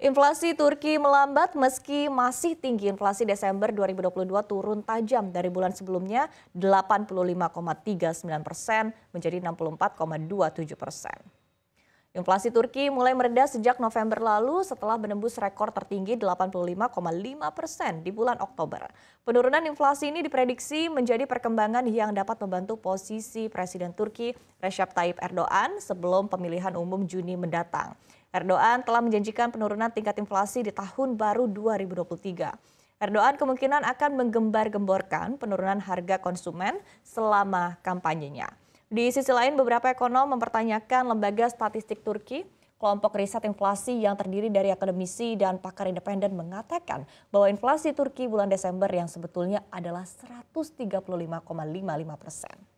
Inflasi Turki melambat meski masih tinggi. Inflasi Desember 2022 turun tajam dari bulan sebelumnya 85,39 persen menjadi 64,27 persen. Inflasi Turki mulai mereda sejak November lalu setelah menembus rekor tertinggi 85,5 persen di bulan Oktober. Penurunan inflasi ini diprediksi menjadi perkembangan yang dapat membantu posisi Presiden Turki Recep Tayyip Erdogan sebelum pemilihan umum Juni mendatang. Erdogan telah menjanjikan penurunan tingkat inflasi di tahun baru 2023. Erdogan kemungkinan akan menggembar-gemborkan penurunan harga konsumen selama kampanyenya. Di sisi lain, beberapa ekonom mempertanyakan lembaga statistik Turki Kelompok riset inflasi yang terdiri dari akademisi dan pakar independen mengatakan bahwa inflasi Turki bulan Desember yang sebetulnya adalah 135,55 persen.